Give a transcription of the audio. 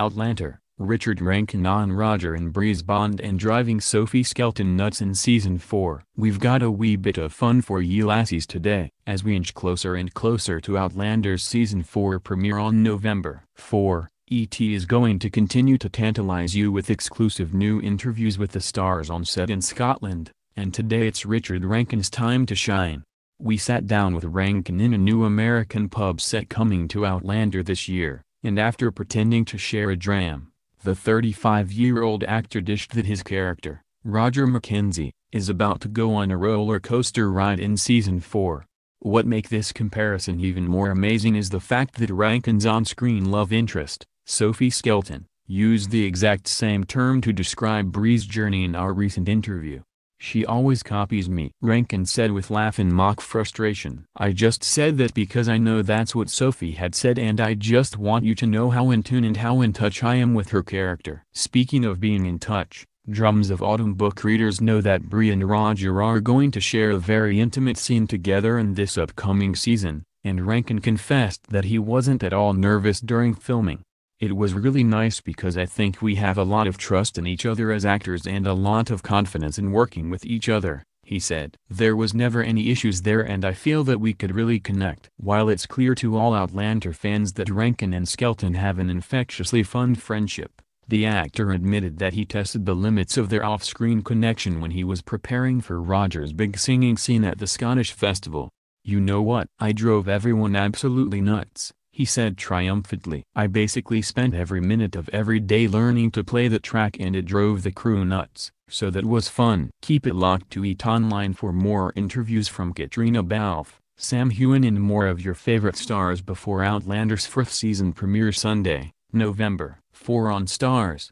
Outlander, Richard Rankin on Roger and Breeze Bond and driving Sophie Skelton nuts in Season 4. We've got a wee bit of fun for ye lassies today, as we inch closer and closer to Outlander's Season 4 premiere on November 4. ET is going to continue to tantalize you with exclusive new interviews with the stars on set in Scotland, and today it's Richard Rankin's time to shine. We sat down with Rankin in a new American pub set coming to Outlander this year, and after pretending to share a dram, the 35-year-old actor dished that his character, Roger McKenzie, is about to go on a roller coaster ride in season 4. What make this comparison even more amazing is the fact that Rankin's on-screen love interest, Sophie Skelton, used the exact same term to describe Bree's journey in our recent interview. She always copies me. Rankin said with laugh and mock frustration. I just said that because I know that's what Sophie had said and I just want you to know how in tune and how in touch I am with her character. Speaking of being in touch, Drums of Autumn book readers know that Brie and Roger are going to share a very intimate scene together in this upcoming season, and Rankin confessed that he wasn't at all nervous during filming. It was really nice because I think we have a lot of trust in each other as actors and a lot of confidence in working with each other, he said. There was never any issues there and I feel that we could really connect. While it's clear to all Outlander fans that Rankin and Skelton have an infectiously fun friendship, the actor admitted that he tested the limits of their off-screen connection when he was preparing for Roger's big singing scene at the Scottish Festival. You know what? I drove everyone absolutely nuts he said triumphantly. I basically spent every minute of every day learning to play the track and it drove the crew nuts, so that was fun. Keep it locked to Eat Online for more interviews from Katrina Balfe, Sam Hewen and more of your favorite stars before Outlander's fourth season premiere Sunday, November 4 on Stars.